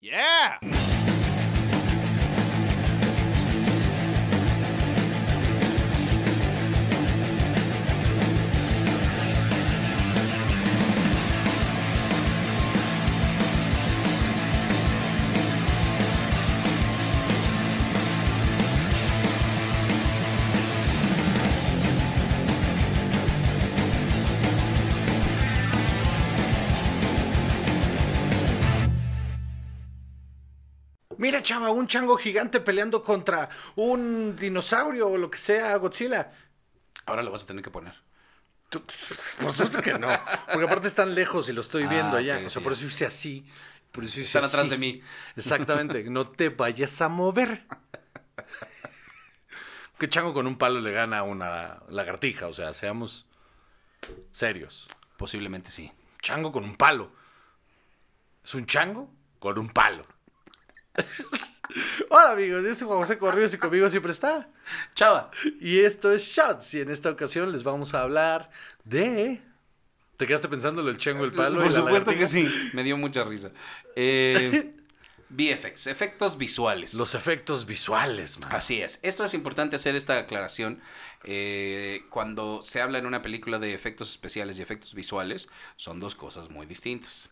Yeah! mira chava, un chango gigante peleando contra un dinosaurio o lo que sea, Godzilla. Ahora lo vas a tener que poner. por supuesto que no. Porque aparte están lejos y lo estoy ah, viendo allá. o sea, por eso hice así. están atrás de mí. Exactamente. No te vayas a mover. que chango con un palo le gana a una lagartija. O sea, seamos serios. Posiblemente sí. Chango con un palo. Es un chango con un palo. Hola amigos, yo soy Juan José Corrios y conmigo siempre está Chava. Y esto es Shots y en esta ocasión les vamos a hablar de... ¿Te quedaste pensando el chengo, el palo? Por supuesto que sí, me dio mucha risa. BFX, eh, efectos visuales. Los efectos visuales, man. Así es. Esto es importante hacer esta aclaración. Eh, cuando se habla en una película de efectos especiales y efectos visuales, son dos cosas muy distintas.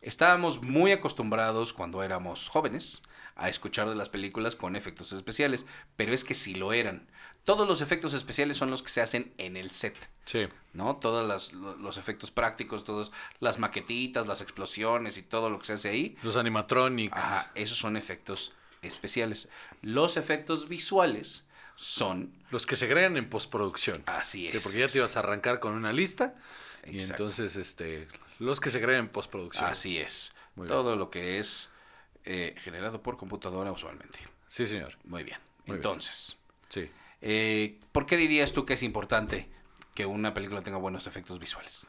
Estábamos muy acostumbrados cuando éramos jóvenes a escuchar de las películas con efectos especiales, pero es que si lo eran. Todos los efectos especiales son los que se hacen en el set. Sí. ¿No? Todos los efectos prácticos, todas las maquetitas, las explosiones y todo lo que se hace ahí. Los animatronics. Ajá, esos son efectos especiales. Los efectos visuales son... Los que se crean en postproducción. Así es. porque ya te ibas a arrancar con una lista y entonces este los que se creen en postproducción. Así es. Todo lo que es eh, generado por computadora usualmente. Sí, señor. Muy bien. Entonces. Sí. Eh, ¿Por qué dirías tú que es importante que una película tenga buenos efectos visuales?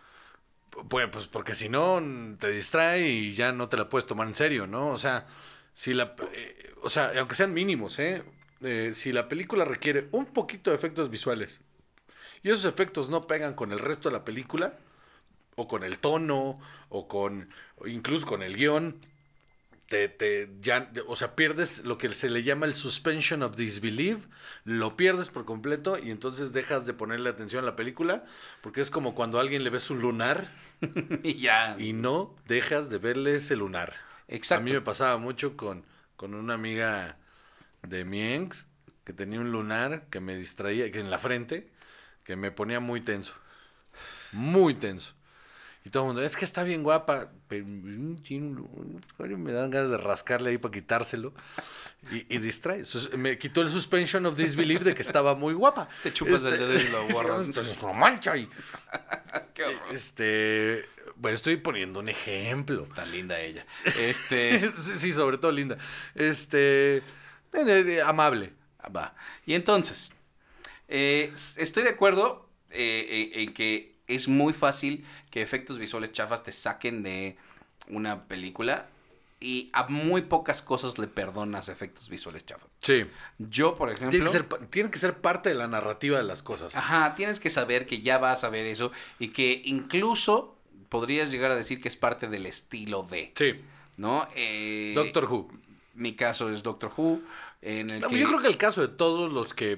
Pues, pues porque si no, te distrae y ya no te la puedes tomar en serio, ¿no? O sea, si la, eh, o sea aunque sean mínimos, ¿eh? Si la película requiere un poquito de efectos visuales y esos efectos no pegan con el resto de la película, o con el tono, o con, incluso con el guión, te, te, ya, o sea, pierdes lo que se le llama el suspension of disbelief, lo pierdes por completo y entonces dejas de ponerle atención a la película, porque es como cuando a alguien le ves un lunar y ya. Y no dejas de verle ese lunar. Exacto. A mí me pasaba mucho con, con una amiga de mi que tenía un lunar que me distraía, en la frente, que me ponía muy tenso. Muy tenso todo el mundo, es que está bien guapa. Mm, pues, me dan ganas de rascarle ahí para quitárselo. Y, distrae. Me quitó el suspension of disbelief de que estaba muy guapa. Te chupas del este, dedo y lo guardas. Entonces lo pues, mancha y. Qué horror. Este. Bueno, estoy poniendo un ejemplo. Tan linda ella. Este. sí, sobre todo linda. Este. Eh, eh, eh, amable. Ah, va. Y entonces. estoy de acuerdo en que es muy fácil que efectos visuales chafas te saquen de una película y a muy pocas cosas le perdonas efectos visuales chafas. Sí. Yo, por ejemplo... Tiene que, ser, parte de la narrativa de las cosas. Ajá, tienes que saber que ya vas a ver eso y que incluso podrías llegar a decir que es parte del estilo de... Sí. ¿No? Eh, Doctor Who. Mi caso es Doctor Who. En pues Yo creo que el caso de todos los que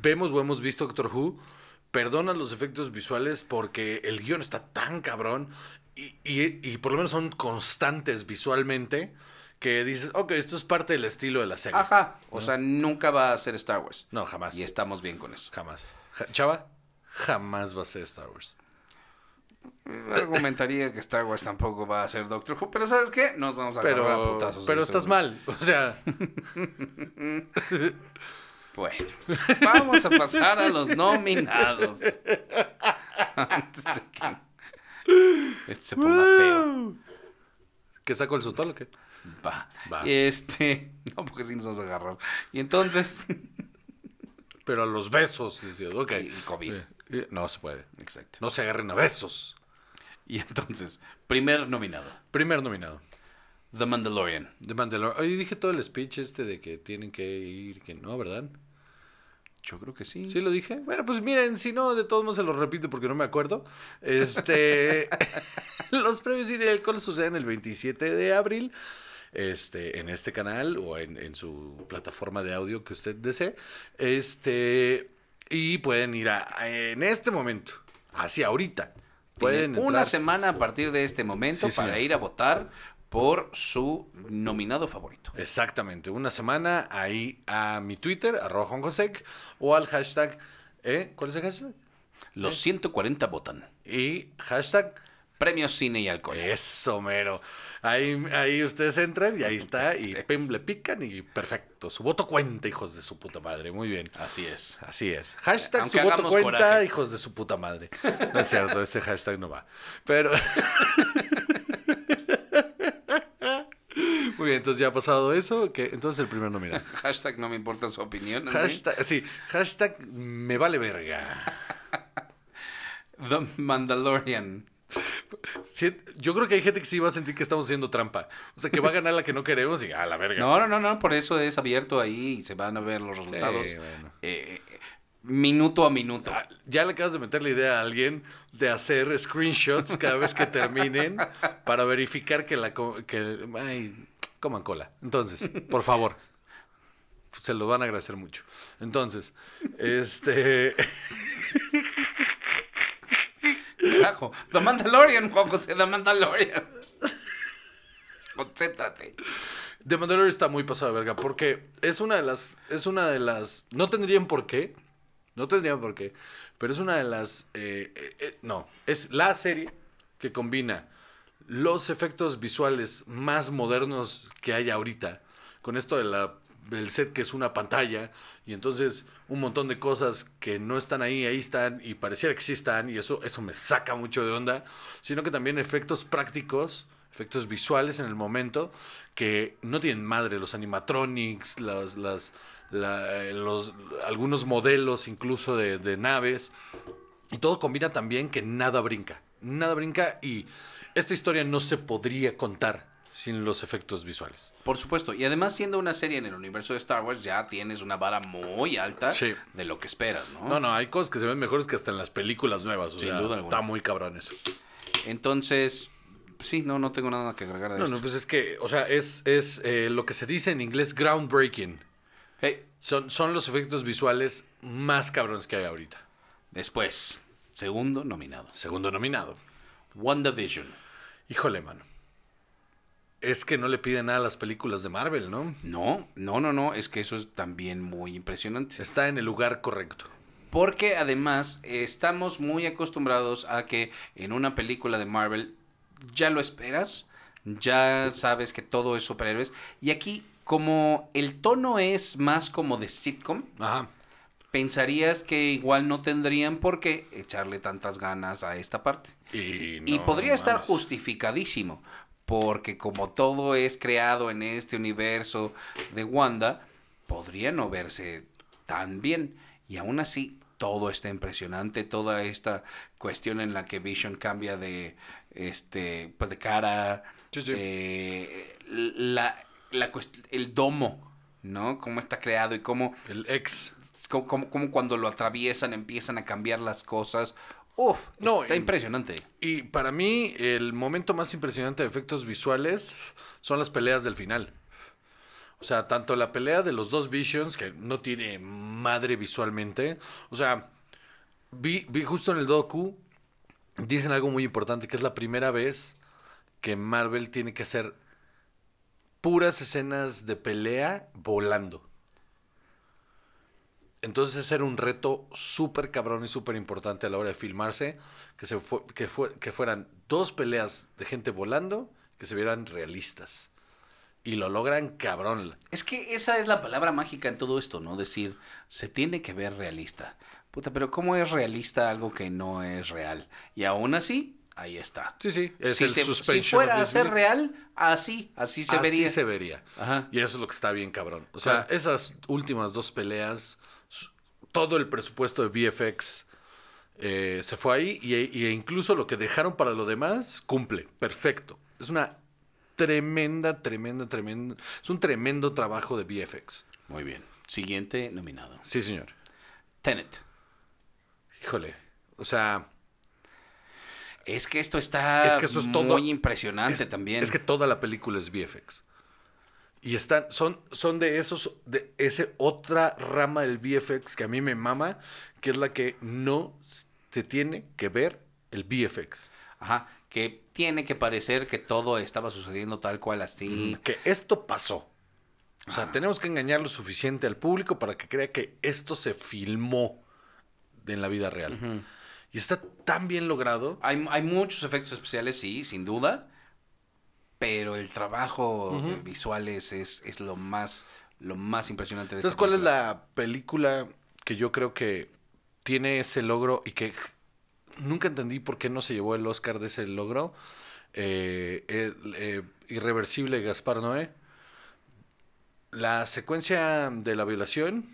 vemos o hemos visto Doctor Who perdonan los efectos visuales porque el guión está tan cabrón y, por lo menos son constantes visualmente que dices, ok, esto es parte del estilo de la serie. Ajá. O sea, nunca va a ser Star Wars. No, jamás. Y estamos bien con eso. Jamás. Chava, jamás va a ser Star Wars. Argumentaría que Star Wars tampoco va a ser Doctor Who, pero ¿sabes qué? Nos vamos a pero, a putazos. Pero estás mal, o sea. Bueno, vamos a pasar a los nominados. que se ponga feo. ¿Qué sacó el sotol qué? Va. Va. Este, no, porque si nos vamos a Y entonces. Pero a los besos, ok. Y COVID. Eh, eh, no se puede. Exacto. No se agarren a besos. Y entonces, primer nominado. Primer nominado. The Mandalorian. The Mandalorian. Y dije todo el speech este de que tienen que ir, que no, ¿verdad? Yo creo que sí. ¿Sí lo dije? Bueno, pues miren, si no, de todos modos se lo repito porque no me acuerdo. Este, los premios Cine y Alcohol suceden el 27 de abril. Este, en este canal o en, su plataforma de audio que usted desee. Este, y pueden ir en este momento, hacia ahorita. Pueden una semana a partir de este momento para ir a votar por su nominado favorito. Exactamente, una semana ahí a mi Twitter, arrojo Juan o al hashtag, ¿eh? ¿cuál es el hashtag? Los 140 ¿Eh? votan. Y hashtag Premio Cine y Alcohol. Eso, mero. Ahí, ustedes entran y ahí está. Y pim, le pican y perfecto. Su voto cuenta, hijos de su puta madre. Muy bien. Así es. Así es. Hashtag su voto cuenta, hijos de su puta madre. No es cierto, ese hashtag no va. Pero. Muy bien, entonces ya ha pasado eso. Que, entonces el primer nominado. hashtag no me importa su opinión. Hashtag, sí, hashtag me vale verga. The Mandalorian. Yo creo que hay gente que sí va a sentir que estamos haciendo trampa. O sea, que va a ganar la que no queremos y a ah, la verga. No, no, no, no, por eso es abierto ahí y se van a ver los resultados. Eh, minuto a minuto. Ah, ya le acabas de meter la idea a alguien de hacer screenshots cada vez que terminen para verificar que la... Que, coman cola. Entonces, por favor. Pues, se lo van a agradecer mucho. Entonces, este. Carajo, The Mandalorian, Juan José, The Mandalorian. Concéntrate. The Mandalorian está muy pasado de verga porque es una de las. Es una de las. No tendrían por qué. No tendrían por qué. Pero es una de las. Eh, eh, eh, no, es la serie que combina los efectos visuales más modernos que hay ahorita, con esto del set que es una pantalla, y entonces un montón de cosas que no están ahí, ahí están, y pareciera que sí y eso, eso me saca mucho de onda, sino que también efectos prácticos, efectos visuales en el momento, que no tienen madre, los animatronics, las, los, algunos modelos incluso de naves, y todo combina también que nada brinca nada brinca y esta historia no se podría contar sin los efectos visuales. Por supuesto, y además siendo una serie en el universo de Star Wars ya tienes una vara muy alta de lo que esperas, ¿no? No, no, hay cosas que se ven mejores que hasta en las películas nuevas, sin duda está muy cabrón eso. Entonces, sí, no, no tengo nada que agregar de no, No, pues es que, o sea, es, eh, lo que se dice en inglés groundbreaking. Son, son los efectos visuales más cabrones que hay ahorita. Después, Segundo nominado. Segundo nominado. WandaVision. Híjole, mano. Es que no le piden nada a las películas de Marvel, ¿no? No, no, no, no. Es que eso es también muy impresionante. Está en el lugar correcto. Porque además estamos muy acostumbrados a que en una película de Marvel ya lo esperas, ya sabes que todo es superhéroes. Y aquí, como el tono es más como de sitcom, Ajá pensarías que igual no tendrían por qué echarle tantas ganas a esta parte. Y, podría estar justificadísimo, porque como todo es creado en este universo de Wanda, podría no verse tan bien. Y aún así, todo está impresionante, toda esta cuestión en la que Vision cambia de, este, pues, de cara, eh, la, el domo, ¿no? Cómo está creado y cómo... El ex como, cuando lo atraviesan empiezan a cambiar las cosas. Uf, está impresionante. Y para mí, el momento más impresionante de efectos visuales son las peleas del final. O sea, tanto la pelea de los dos Visions, que no tiene madre visualmente. O sea, vi, vi justo en el docu, dicen algo muy importante, que es la primera vez que Marvel tiene que hacer puras escenas de pelea volando. Entonces ese era un reto súper cabrón y súper importante a la hora de filmarse, que, se que, fueran dos peleas de gente volando, que se vieran realistas. Y lo logran cabrón. Es que esa es la palabra mágica en todo esto, ¿no? Decir, se tiene que ver realista. Puta, pero ¿cómo es realista algo que no es real? Y aún así, ahí está. Sí, sí. Es si, el se, si fuera a ser real, así, así se vería. Así se vería. Y eso es lo que está bien cabrón. O sea, esas últimas dos peleas todo el presupuesto de VFX eh, se fue ahí y, e incluso lo que dejaron para lo demás cumple, perfecto. Es una tremenda, tremenda, tremenda, es un tremendo trabajo de VFX. Muy bien. Siguiente nominado. Sí, señor. Tenet. Híjole, o sea... Es que esto está es que muy impresionante también. Es que toda la película es VFX. Y están, son, son de esos, de ese otra rama del VFX que a mí me mama, que es la que no se tiene que ver el VFX. Ajá, que tiene que parecer que todo estaba sucediendo tal cual así. Mm, que esto pasó. O sea, tenemos que engañar lo suficiente al público para que crea que esto se filmó en la vida real. Y está tan bien logrado. Hay, hay, muchos efectos especiales, sí, sin duda pero el trabajo visuales visual es, lo más lo más impresionante de ¿Sabes cuál es la película que yo creo que tiene ese logro y que nunca entendí por qué no se llevó el Oscar de ese logro? Eh, eh, eh, irreversible Gaspar Noé. La secuencia de la violación,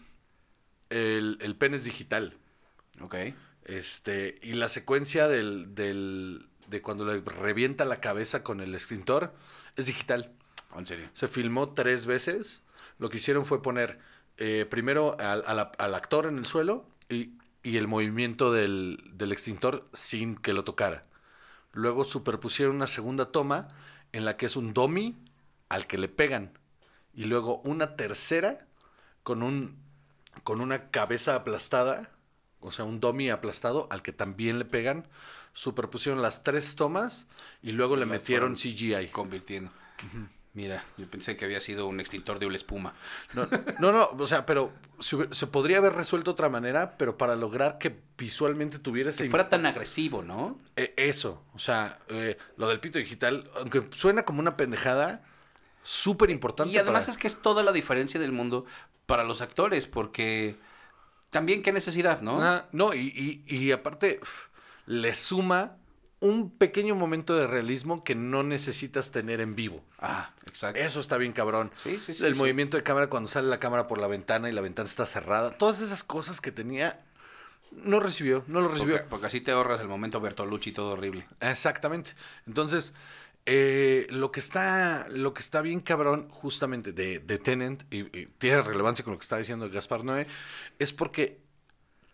el, el pene es digital. Ok. Este, y la secuencia del de cuando le revienta la cabeza con el extintor, es digital. Ah, ¿En serio? Se filmó tres veces. Lo que hicieron fue poner eh, primero al, actor en el suelo y, el movimiento del, extintor sin que lo tocara. Luego superpusieron una segunda toma en la que es un dummy al que le pegan. Y luego una tercera con, un, con una cabeza aplastada o sea, un dummy aplastado al que también le pegan. Superpusieron las tres tomas y luego le metieron CGI. Convirtiendo. Mira, yo pensé que había sido un extintor de una espuma. No, no, o sea, pero se, podría haber resuelto de otra manera, pero para lograr que visualmente tuviera ese... Que fuera tan agresivo, ¿no? E, eso, o sea, eh, lo del pito digital, aunque suena como una pendejada, súper importante. Y además es que es toda la diferencia del mundo para los actores, porque también qué necesidad, ¿no? no, y, y, y aparte le suma un pequeño momento de realismo que no necesitas tener en vivo. Ah, exacto. Eso está bien cabrón. Sí, sí, sí. El movimiento de cámara cuando sale la cámara por la ventana y la ventana está cerrada. Todas esas cosas que tenía no recibió, no lo recibió. Porque, porque así te ahorras el momento Bertolucci todo horrible. Exactamente. Entonces, eh, lo, que está, lo que está bien cabrón justamente de, de Tenant, y, tiene relevancia con lo que está diciendo Gaspar Noé, es porque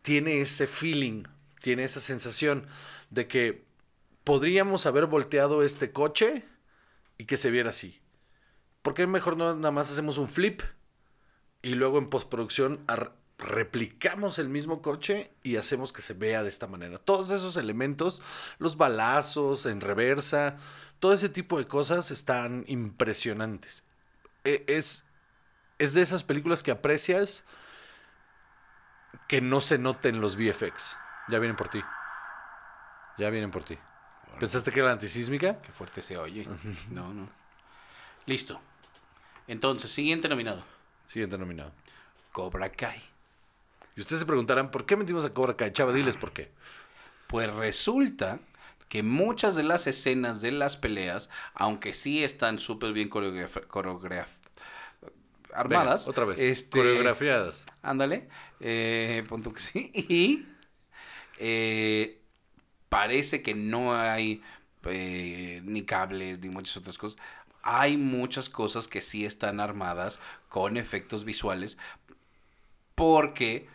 tiene ese feeling, tiene esa sensación de que podríamos haber volteado este coche y que se viera así. ¿Por qué mejor no nada más hacemos un flip y luego en postproducción replicamos el mismo coche y hacemos que se vea de esta manera? Todos esos elementos, los balazos en reversa, todo ese tipo de cosas están impresionantes. E, es, es de esas películas que aprecias que no se noten los VFX. Ya vienen por ti. Ya vienen por ti. ¿Pensaste que era antisísmica? Qué fuerte se oye. no, no. Listo. Entonces, siguiente nominado. Siguiente nominado. Cobra Kai. Y ustedes se preguntarán, ¿por qué metimos a Cobra Kai? Chava, diles ah. por qué. Pues resulta que muchas de las escenas de las peleas, aunque sí están súper bien coreografiadas, armadas. otra vez. Este, coreografiadas. Ándale. Eh, punto que sí. Y eh, parece que no hay eh, ni cables ni muchas otras cosas. Hay muchas cosas que sí están armadas con efectos visuales porque,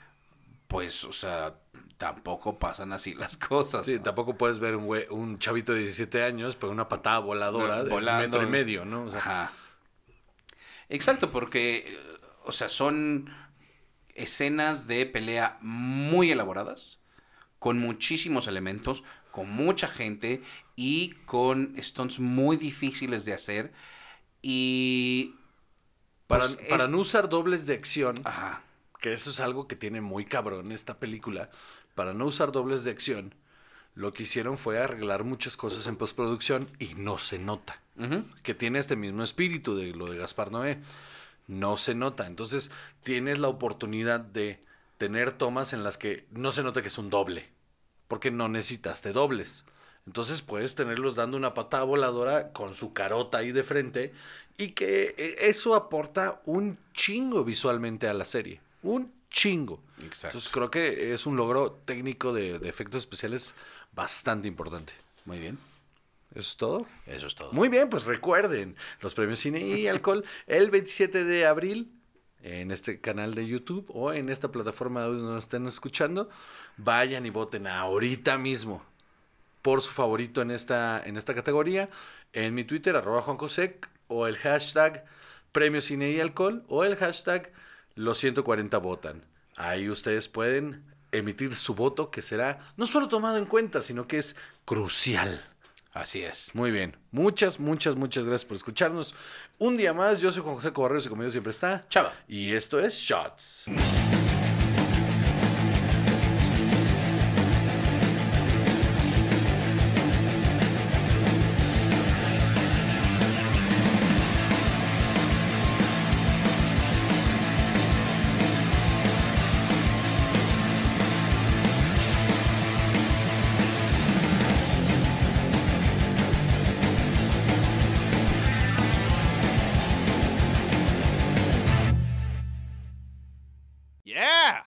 pues, o sea, tampoco pasan así las cosas. Sí, tampoco puedes ver un, chavito de 17 años, pero pues, una patada voladora de metro y medio, ¿no? ajá. Exacto, porque, o sea, son escenas de pelea muy elaboradas, con muchísimos elementos, con mucha gente y con stunts muy difíciles de hacer. Y. Para, pues, para no usar dobles de acción, que eso es algo que tiene muy cabrón esta película, para no usar dobles de acción, lo que hicieron fue arreglar muchas cosas en postproducción y no se nota. Que tiene este mismo espíritu de lo de Gaspar Noé. No se nota. Entonces tienes la oportunidad de tener tomas en las que no se nota que es un doble. Porque no necesitaste dobles. Entonces puedes tenerlos dando una patada voladora con su carota ahí de frente. Y que eh, eso aporta un chingo visualmente a la serie. Un chingo. Exacto. Entonces creo que es un logro técnico de, efectos especiales bastante importante. Muy bien. ¿Eso es todo? Eso es todo. Muy bien, pues recuerden los premios Cine y Alcohol el 27 de abril en este canal de YouTube o en esta plataforma donde nos estén escuchando. Vayan y voten ahorita mismo por su favorito en esta, en esta categoría en mi Twitter, arroba Juan Cosec, o el hashtag premios Cine y Alcohol o el hashtag los 140 votan. Ahí ustedes pueden emitir su voto que será no solo tomado en cuenta, sino que es crucial. Así es. Muy bien. Muchas, muchas, muchas gracias por escucharnos. Un día más, yo soy Juan José Cobarrios y conmigo siempre está Chava. Y esto es Shots.